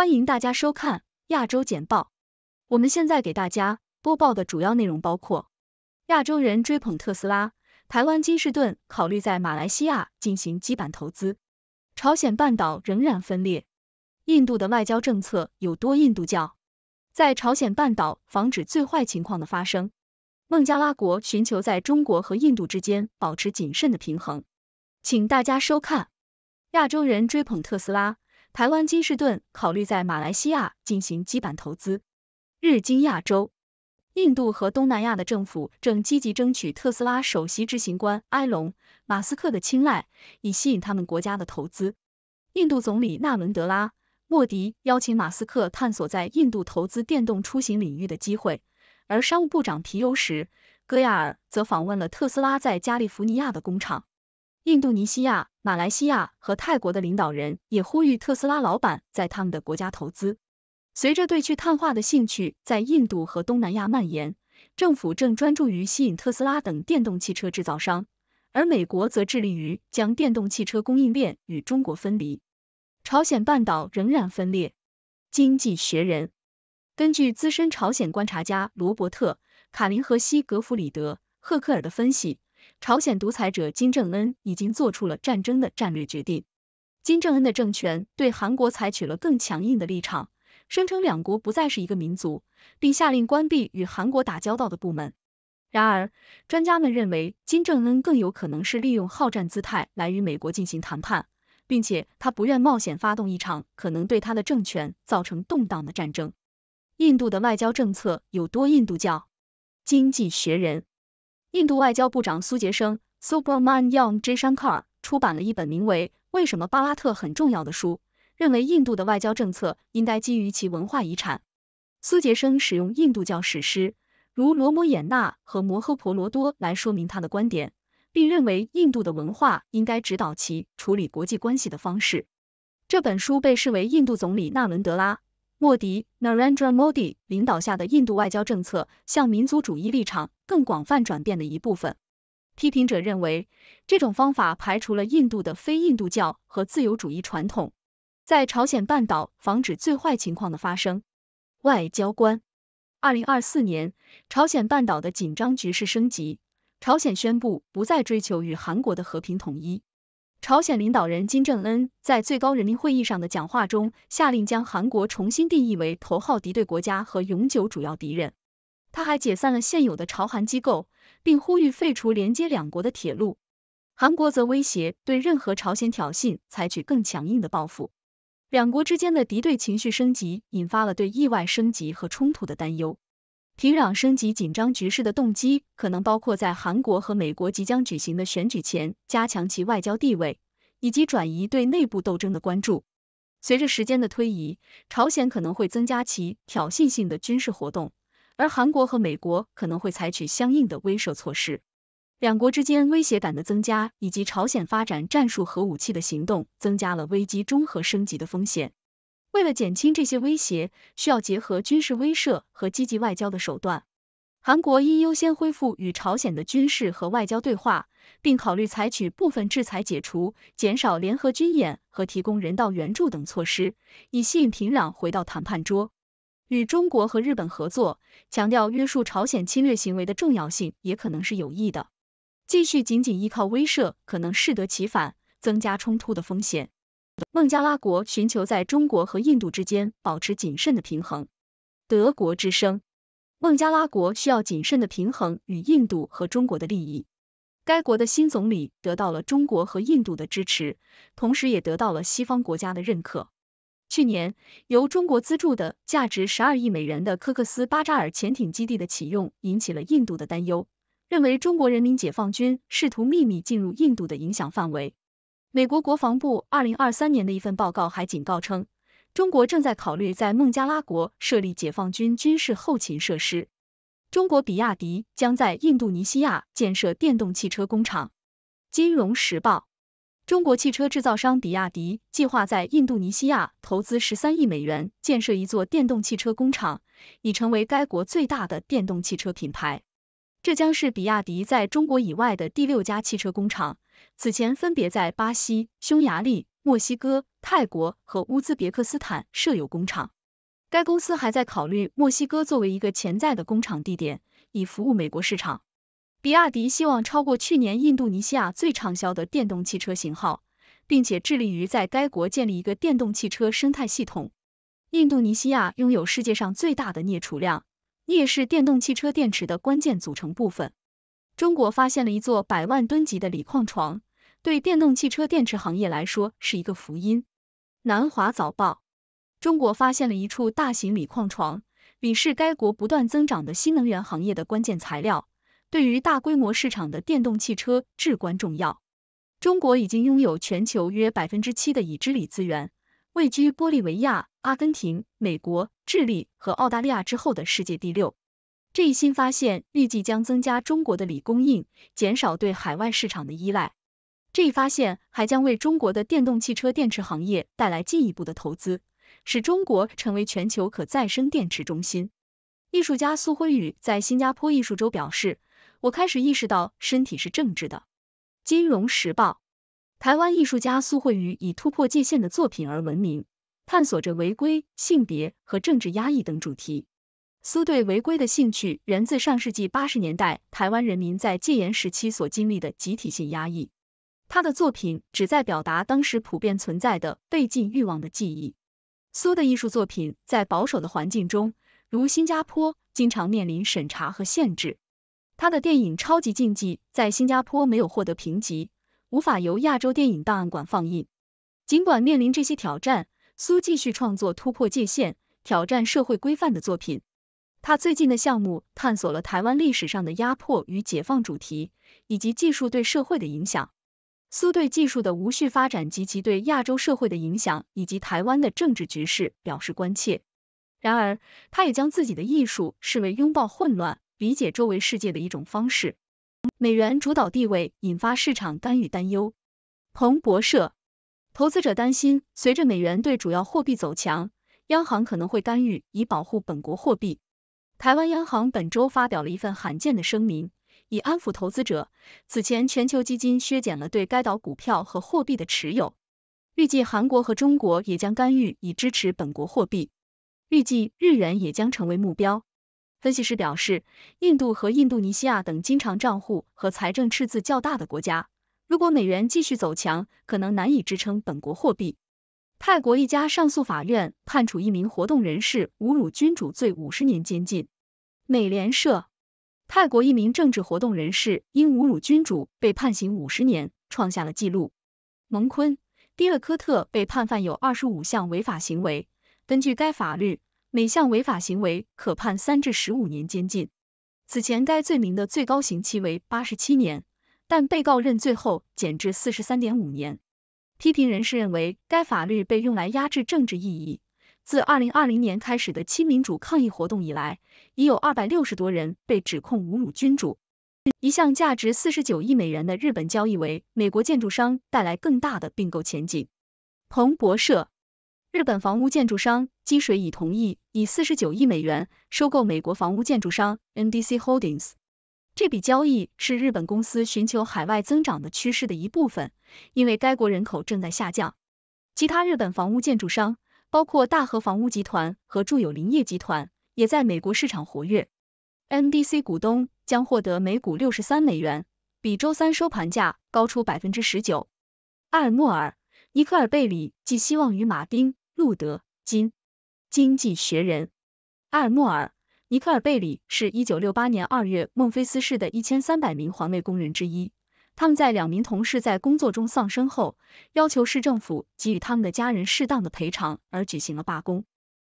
欢迎大家收看亚洲简报。我们现在给大家播报的主要内容包括：亚洲人追捧特斯拉，台湾金士顿考虑在马来西亚进行基板投资，朝鲜半岛仍然分裂，印度的外交政策有多印度教，在朝鲜半岛防止最坏情况的发生，孟加拉国寻求在中国和印度之间保持谨慎的平衡。请大家收看。亚洲人追捧特斯拉。台湾金士顿考虑在马来西亚进行基板投资。日经亚洲，印度和东南亚的政府正积极争取特斯拉首席执行官埃隆·马斯克的青睐，以吸引他们国家的投资。印度总理纳伦德拉·莫迪邀请马斯克探索在印度投资电动出行领域的机会，而商务部长皮尤什·戈亚尔则访问了特斯拉在加利福尼亚的工厂。印度尼西亚、马来西亚和泰国的领导人也呼吁特斯拉老板在他们的国家投资。随着对去碳化的兴趣在印度和东南亚蔓延，政府正专注于吸引特斯拉等电动汽车制造商，而美国则致力于将电动汽车供应链与中国分离。朝鲜半岛仍然分裂。《经济学人》根据资深朝鲜观察家罗伯特·卡林和西格弗里德·赫克尔的分析。朝鲜独裁者金正恩已经做出了战争的战略决定。金正恩的政权对韩国采取了更强硬的立场，声称两国不再是一个民族，并下令关闭与韩国打交道的部门。然而，专家们认为金正恩更有可能是利用好战姿态来与美国进行谈判，并且他不愿冒险发动一场可能对他的政权造成动荡的战争。印度的外交政策有多？印度教经济学人。印度外交部长苏杰生 （Subramanian j s h a n k a r 出版了一本名为《为什么巴拉特很重要》的书，认为印度的外交政策应该基于其文化遗产。苏杰生使用印度教史诗，如《罗摩衍那》和《摩诃婆罗多》，来说明他的观点，并认为印度的文化应该指导其处理国际关系的方式。这本书被视为印度总理纳伦德拉。莫迪 （Narendra Modi） 领导下的印度外交政策向民族主义立场更广泛转变的一部分。批评者认为，这种方法排除了印度的非印度教和自由主义传统，在朝鲜半岛防止最坏情况的发生。外交官，二零二四年朝鲜半岛的紧张局势升级，朝鲜宣布不再追求与韩国的和平统一。朝鲜领导人金正恩在最高人民会议上的讲话中，下令将韩国重新定义为头号敌对国家和永久主要敌人。他还解散了现有的朝韩机构，并呼吁废除连接两国的铁路。韩国则威胁对任何朝鲜挑衅采取更强硬的报复。两国之间的敌对情绪升级，引发了对意外升级和冲突的担忧。平壤升级紧张局势的动机可能包括在韩国和美国即将举行的选举前加强其外交地位，以及转移对内部斗争的关注。随着时间的推移，朝鲜可能会增加其挑衅性的军事活动，而韩国和美国可能会采取相应的威慑措施。两国之间威胁感的增加，以及朝鲜发展战术核武器的行动，增加了危机综合升级的风险。为了减轻这些威胁，需要结合军事威慑和积极外交的手段。韩国应优先恢复与朝鲜的军事和外交对话，并考虑采取部分制裁解除、减少联合军演和提供人道援助等措施，以吸引平壤回到谈判桌。与中国和日本合作，强调约束朝鲜侵略行为的重要性，也可能是有益的。继续仅仅依靠威慑，可能适得其反，增加冲突的风险。孟加拉国寻求在中国和印度之间保持谨慎的平衡。德国之声：孟加拉国需要谨慎的平衡与印度和中国的利益。该国的新总理得到了中国和印度的支持，同时也得到了西方国家的认可。去年，由中国资助的价值十二亿美元的科克斯巴扎尔潜艇基地的启用，引起了印度的担忧，认为中国人民解放军试图秘密进入印度的影响范围。美国国防部二零二三年的一份报告还警告称，中国正在考虑在孟加拉国设立解放军军事后勤设施。中国比亚迪将在印度尼西亚建设电动汽车工厂。金融时报，中国汽车制造商比亚迪计划在印度尼西亚投资十三亿美元建设一座电动汽车工厂，已成为该国最大的电动汽车品牌。这将是比亚迪在中国以外的第六家汽车工厂。此前分别在巴西、匈牙利、墨西哥、泰国和乌兹别克斯坦设有工厂。该公司还在考虑墨西哥作为一个潜在的工厂地点，以服务美国市场。比亚迪希望超过去年印度尼西亚最畅销的电动汽车型号，并且致力于在该国建立一个电动汽车生态系统。印度尼西亚拥有世界上最大的镍储量，镍是电动汽车电池的关键组成部分。中国发现了一座百万吨级的锂矿床。对电动汽车电池行业来说是一个福音。南华早报：中国发现了一处大型锂矿床，锂是该国不断增长的新能源行业的关键材料，对于大规模市场的电动汽车至关重要。中国已经拥有全球约百分之七的已知锂资源，位居玻利维亚、阿根廷、美国、智利和澳大利亚之后的世界第六。这一新发现预计将增加中国的锂供应，减少对海外市场的依赖。这一发现还将为中国的电动汽车电池行业带来进一步的投资，使中国成为全球可再生电池中心。艺术家苏慧宇在新加坡艺术周表示：“我开始意识到身体是政治的。”金融时报，台湾艺术家苏慧宇以突破界限的作品而闻名，探索着违规、性别和政治压抑等主题。苏对违规的兴趣源自上世纪八十年代台湾人民在戒严时期所经历的集体性压抑。他的作品旨在表达当时普遍存在的被禁欲望的记忆。苏的艺术作品在保守的环境中，如新加坡，经常面临审查和限制。他的电影《超级禁忌》在新加坡没有获得评级，无法由亚洲电影档案馆放映。尽管面临这些挑战，苏继续创作突破界限、挑战社会规范的作品。他最近的项目探索了台湾历史上的压迫与解放主题，以及技术对社会的影响。苏对技术的无序发展及其对亚洲社会的影响，以及台湾的政治局势表示关切。然而，他也将自己的艺术视为拥抱混乱、理解周围世界的一种方式。美元主导地位引发市场干预担忧。彭博社，投资者担心随着美元对主要货币走强，央行可能会干预以保护本国货币。台湾央行本周发表了一份罕见的声明。以安抚投资者。此前，全球基金削减了对该岛股票和货币的持有。预计韩国和中国也将干预以支持本国货币。预计日元也将成为目标。分析师表示，印度和印度尼西亚等经常账户和财政赤字较大的国家，如果美元继续走强，可能难以支撑本国货币。泰国一家上诉法院判处一名活动人士侮辱君主罪五十年监禁。美联社。泰国一名政治活动人士因侮辱君主被判刑五十年，创下了纪录。蒙坤·迪勒科特被判犯有二十五项违法行为，根据该法律，每项违法行为可判三至十五年监禁。此前该罪名的最高刑期为八十七年，但被告认罪后减至四十三点五年。批评人士认为，该法律被用来压制政治意义，自二零二零年开始的亲民主抗议活动以来，已有二百六十多人被指控侮辱君主。一项价值四十九亿美元的日本交易为美国建筑商带来更大的并购前景。彭博社，日本房屋建筑商积水已同意以四十九亿美元收购美国房屋建筑商 NDC Holdings。这笔交易是日本公司寻求海外增长的趋势的一部分，因为该国人口正在下降。其他日本房屋建筑商。包括大和房屋集团和住友林业集团也在美国市场活跃。MDC 股东将获得每股六十三美元，比周三收盘价高出百分之十九。阿尔莫尔·尼克尔贝里寄希望于马丁·路德金。《经济学人》阿尔莫尔·尼克尔贝里是一九六八年二月孟菲斯市的一千三百名环卫工人之一。他们在两名同事在工作中丧生后，要求市政府给予他们的家人适当的赔偿，而举行了罢工。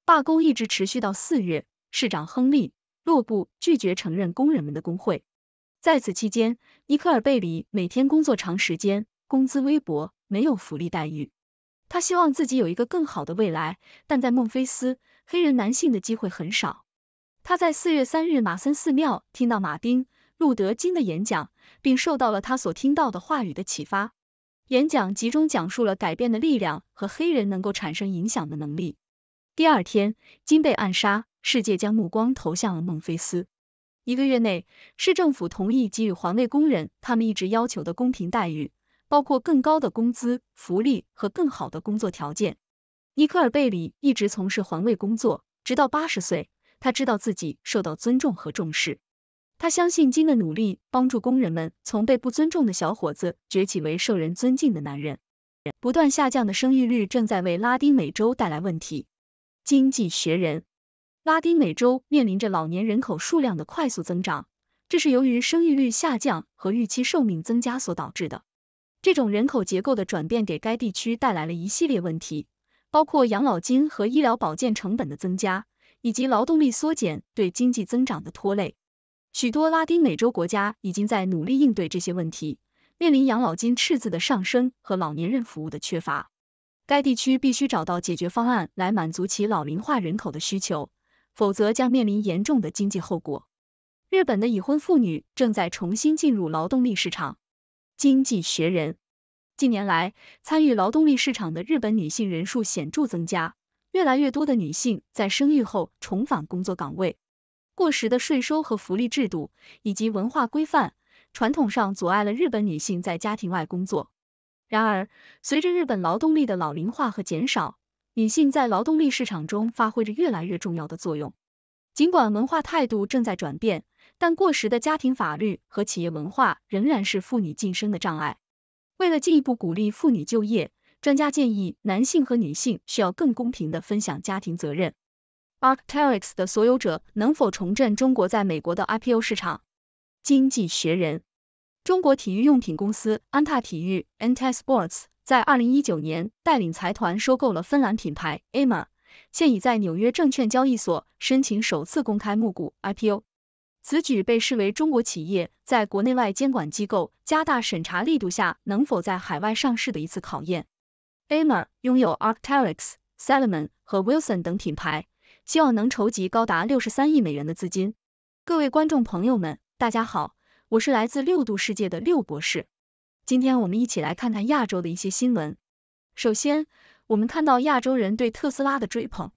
罢工一直持续到四月。市长亨利·洛布拒绝承认工人们的工会。在此期间，尼克尔贝里每天工作长时间，工资微薄，没有福利待遇。他希望自己有一个更好的未来，但在孟菲斯，黑人男性的机会很少。他在四月三日马森寺庙听到马丁。路德金的演讲，并受到了他所听到的话语的启发。演讲集中讲述了改变的力量和黑人能够产生影响的能力。第二天，金被暗杀，世界将目光投向了孟菲斯。一个月内，市政府同意给予环卫工人他们一直要求的公平待遇，包括更高的工资、福利和更好的工作条件。尼克尔贝里一直从事环卫工作，直到八十岁，他知道自己受到尊重和重视。他相信金的努力帮助工人们从被不尊重的小伙子崛起为受人尊敬的男人。不断下降的生育率正在为拉丁美洲带来问题。经济学人：拉丁美洲面临着老年人口数量的快速增长，这是由于生育率下降和预期寿命增加所导致的。这种人口结构的转变给该地区带来了一系列问题，包括养老金和医疗保健成本的增加，以及劳动力缩减对经济增长的拖累。许多拉丁美洲国家已经在努力应对这些问题，面临养老金赤字的上升和老年人服务的缺乏。该地区必须找到解决方案来满足其老龄化人口的需求，否则将面临严重的经济后果。日本的已婚妇女正在重新进入劳动力市场。经济学人近年来参与劳动力市场的日本女性人数显著增加，越来越多的女性在生育后重返工作岗位。过时的税收和福利制度以及文化规范，传统上阻碍了日本女性在家庭外工作。然而，随着日本劳动力的老龄化和减少，女性在劳动力市场中发挥着越来越重要的作用。尽管文化态度正在转变，但过时的家庭法律和企业文化仍然是妇女晋升的障碍。为了进一步鼓励妇女就业，专家建议男性和女性需要更公平地分享家庭责任。Arcteryx 的所有者能否重振中国在美国的 IPO 市场？经济学人。中国体育用品公司安踏体育 a n t i Sports） 在2019年带领财团收购了芬兰品牌 Amer，现已在纽约证券交易所申请首次公开募股 IPO。此举被视为中国企业在国内外监管机构加大审查力度下能否在海外上市的一次考验。Amer 拥有 Arcteryx、Salomon 和 Wilson 等品牌。希望能筹集高达六十三亿美元的资金。各位观众朋友们，大家好，我是来自六度世界的六博士。今天我们一起来看看亚洲的一些新闻。首先，我们看到亚洲人对特斯拉的追捧，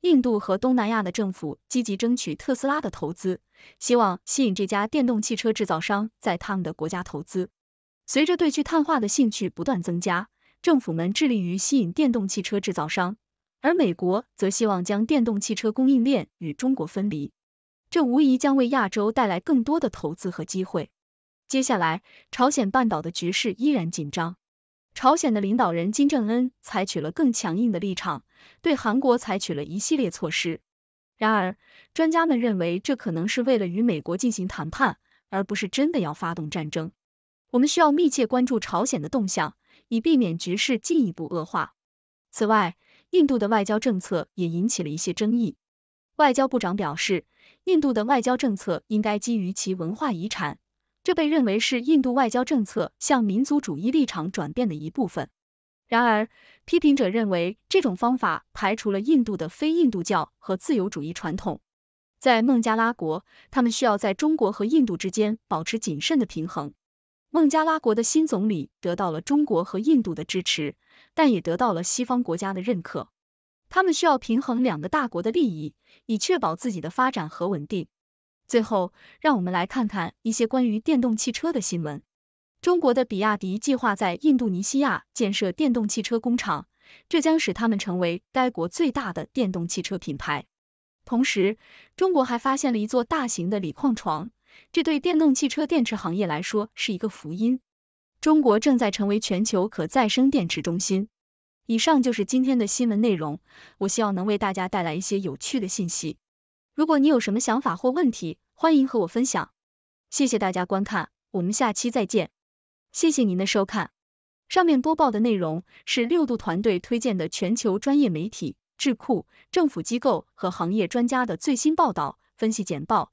印度和东南亚的政府积极争取特斯拉的投资，希望吸引这家电动汽车制造商在他们的国家投资。随着对去碳化的兴趣不断增加，政府们致力于吸引电动汽车制造商。而美国则希望将电动汽车供应链与中国分离，这无疑将为亚洲带来更多的投资和机会。接下来，朝鲜半岛的局势依然紧张，朝鲜的领导人金正恩采取了更强硬的立场，对韩国采取了一系列措施。然而，专家们认为这可能是为了与美国进行谈判，而不是真的要发动战争。我们需要密切关注朝鲜的动向，以避免局势进一步恶化。此外，印度的外交政策也引起了一些争议。外交部长表示，印度的外交政策应该基于其文化遗产，这被认为是印度外交政策向民族主义立场转变的一部分。然而，批评者认为这种方法排除了印度的非印度教和自由主义传统。在孟加拉国，他们需要在中国和印度之间保持谨慎的平衡。孟加拉国的新总理得到了中国和印度的支持，但也得到了西方国家的认可。他们需要平衡两个大国的利益，以确保自己的发展和稳定。最后，让我们来看看一些关于电动汽车的新闻。中国的比亚迪计划在印度尼西亚建设电动汽车工厂，这将使他们成为该国最大的电动汽车品牌。同时，中国还发现了一座大型的锂矿床。这对电动汽车电池行业来说是一个福音。中国正在成为全球可再生电池中心。以上就是今天的新闻内容，我希望能为大家带来一些有趣的信息。如果你有什么想法或问题，欢迎和我分享。谢谢大家观看，我们下期再见。谢谢您的收看。上面播报的内容是六度团队推荐的全球专业媒体、智库、政府机构和行业专家的最新报道、分析简报。